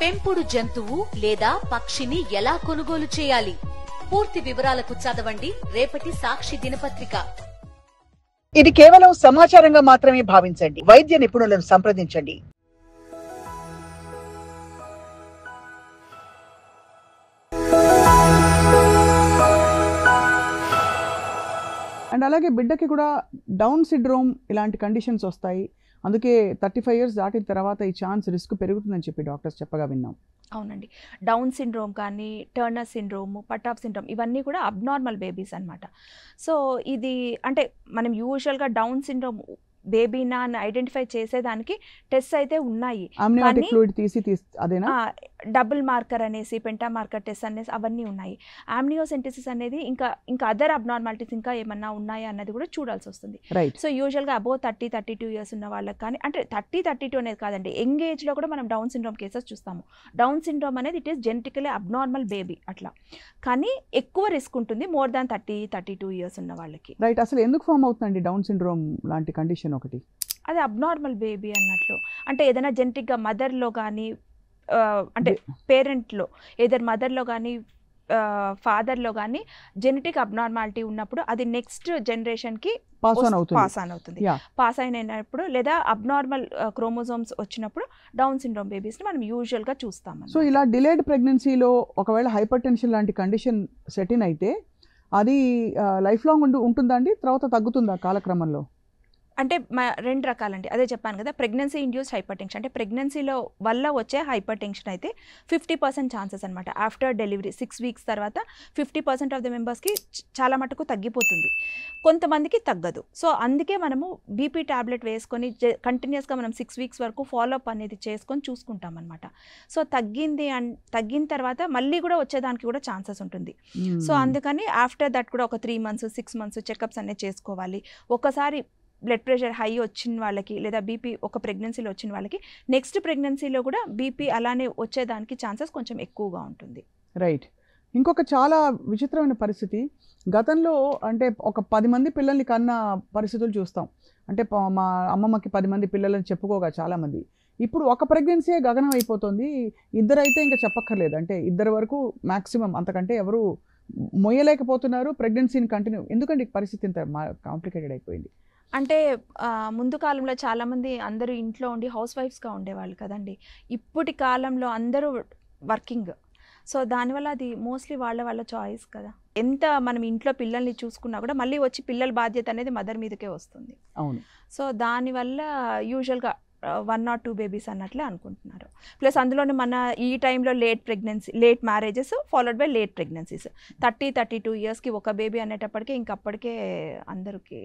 పెంపుడు జంతువు లేదా పక్షిని ఎలా కొనుగోలు చేయాలి పూర్తి వివరాలకు చదవండి రేపటి సాక్షి దినపత్రిక ఇది కేవలం సమాచారంగా మాత్రమే భావించండి వైద్య నిపుణులను సంప్రదించండి అండ్ అలాగే బిడ్డకి కూడా డౌన్ సిడ్రోమ్ ఇలాంటి కండిషన్స్ వస్తాయి అందుకే థర్టీ ఫైవ్ ఇయర్స్ దాటిన తర్వాత ఈ ఛాన్స్ రిస్క్ పెరుగుతుందని చెప్పి డాక్టర్స్ చెప్పగా విన్నాం అవునండి డౌన్ సిండ్రోమ్ కానీ టర్నర్ సిండ్రోమ్ పటాఫ్ సిండ్రోమ్ ఇవన్నీ కూడా అబ్నార్మల్ బేబీస్ అనమాట సో ఇది అంటే మనం యూజువల్గా డౌన్ సిండ్రోమ్ బేబీనా అని ఐడెంటిఫై చేసేదానికి టెస్ట్ అయితే ఉన్నాయి తీసి అదేనా డబుల్ మార్కర్ అనేసి పెంటా మార్కర్ టెస్ట్ అనేసి అవన్నీ ఉన్నాయి ఆమ్నియోసెంటిసిస్ అనేది ఇంకా ఇంకా అదర్ అబ్నార్మాలిటీస్ ఇంకా ఏమన్నా ఉన్నాయా అన్నది కూడా చూడాల్సి వస్తుంది సో యూజువల్గా above thirty thirty two years ఉన్న వాళ్ళకి కానీ అంటే థర్టీ థర్టీ టూ అనేది కాదండి యంగ్ ఏజ్లో కూడా మనం డౌన్ సిండ్రోమ్ కేసెస్ చూస్తాము డౌన్ సిండ్రోమ్ అనేది it is genetically abnormal baby అట్లా కానీ ఎక్కువ రిస్క్ ఉంటుంది more than thirty thirty two years ఉన్న వాళ్ళకి రైట్ అసలు ఎందుకు ఫామ్ అవుతుందండి డౌన్ సిండ్రోమ్ లాంటి కండిషన్ ఒకటి అది అబ్నార్మల్ బేబీ అన్నట్లు అంటే ఏదైనా జెనెటిక్గా మదర్లో కానీ అంటే పేరెంట్లో ఏదర్ మదర్లో కానీ ఫాదర్లో కానీ జెనెటిక్ అబ్నార్మాలిటీ ఉన్నప్పుడు అది నెక్స్ట్ జనరేషన్కి పాస్ ఆన్ అవుతుంది పాస్ ఆన్ అవుతుంది పాస్ ఆన్ అయినప్పుడు లేదా అబ్నార్మల్ క్రోమోజోమ్స్ వచ్చినప్పుడు డౌన్ సిండ్రోమ్ బేబీస్ని మనం యూజువల్గా చూస్తాం సో ఇలా డిలేడ్ ప్రెగ్నెన్సీలో ఒకవేళ హైపర్ టెన్షన్ లాంటి కండిషన్ సెటిన్ అయితే అది లైఫ్ లాంగ్ ఉంటుందా అండి తర్వాత తగ్గుతుందా కాలక్రమంలో అంటే మా రెండు రకాలండి అదే చెప్పాను కదా ప్రెగ్నెన్సీ ఇండ్యూస్డ్ హైపర్ టెన్షన్ అంటే ప్రెగ్నెన్సీలో వల్ల వచ్చే హైపర్ టెన్షన్ అయితే ఫిఫ్టీ పర్సెంట్ ఛాన్సెస్ అనమాట ఆఫ్టర్ డెలివరీ సిక్స్ వీక్స్ తర్వాత ఫిఫ్టీ పర్సెంట్ ఆఫ్ ద మెంబర్స్కి చాలా మటుకు తగ్గిపోతుంది కొంతమందికి తగ్గదు సో అందుకే మనము బీపీ ట్యాబ్లెట్ వేసుకొని కంటిన్యూస్గా మనం సిక్స్ వీక్స్ వరకు ఫాలోఅప్ అనేది చేసుకొని చూసుకుంటాం అనమాట సో తగ్గింది అండ్ తగ్గిన తర్వాత మళ్ళీ కూడా వచ్చేదానికి కూడా ఛాన్సెస్ ఉంటుంది సో అందుకని ఆఫ్టర్ దట్ కూడా ఒక three months six months checkups అనేది చేసుకోవాలి ఒకసారి బ్లడ్ ప్రెషర్ హై వచ్చిన వాళ్ళకి లేదా బీపీ ఒక ప్రెగ్నెన్సీలో వచ్చిన వాళ్ళకి నెక్స్ట్ ప్రెగ్నెన్సీలో కూడా బీపీ అలానే వచ్చేదానికి ఛాన్సెస్ కొంచెం ఎక్కువగా ఉంటుంది రైట్ ఇంకొక చాలా విచిత్రమైన పరిస్థితి గతంలో అంటే ఒక పది మంది పిల్లల్ని కన్న పరిస్థితులు చూస్తాం అంటే మా అమ్మమ్మకి పది మంది పిల్లలని చెప్పుకోగా చాలామంది ఇప్పుడు ఒక ప్రెగ్నెన్సీ గగనం అయిపోతుంది ఇద్దరైతే ఇంకా చెప్పక్కర్లేదు అంటే ఇద్దరు వరకు మ్యాక్సిమం అంతకంటే ఎవరు మొయ్యలేకపోతున్నారు ప్రెగ్నెన్సీని కంటిన్యూ ఎందుకంటే పరిస్థితి ఇంత కాంప్లికేటెడ్ అయిపోయింది అంటే ముందు కాలంలో చాలామంది అందరూ ఇంట్లో ఉండి హౌస్ వైఫ్స్గా ఉండేవాళ్ళు కదండి ఇప్పటి కాలంలో అందరూ వర్కింగ్ సో దానివల్ల అది మోస్ట్లీ వాళ్ళ వాళ్ళ చాయిస్ కదా ఎంత మనం ఇంట్లో పిల్లల్ని చూసుకున్నా కూడా మళ్ళీ వచ్చి పిల్లల బాధ్యత అనేది మదర్ మీదకే వస్తుంది అవును సో దానివల్ల యూజువల్గా వన్ ఆర్ టూ బేబీస్ అన్నట్లే అనుకుంటున్నారు ప్లస్ అందులోనే మన ఈ టైంలో late pregnancy late marriages followed by late pregnancies thirty thirty two ఇయర్స్కి ఒక బేబీ అనేటప్పటికే ఇంకప్పటికే అందరికీ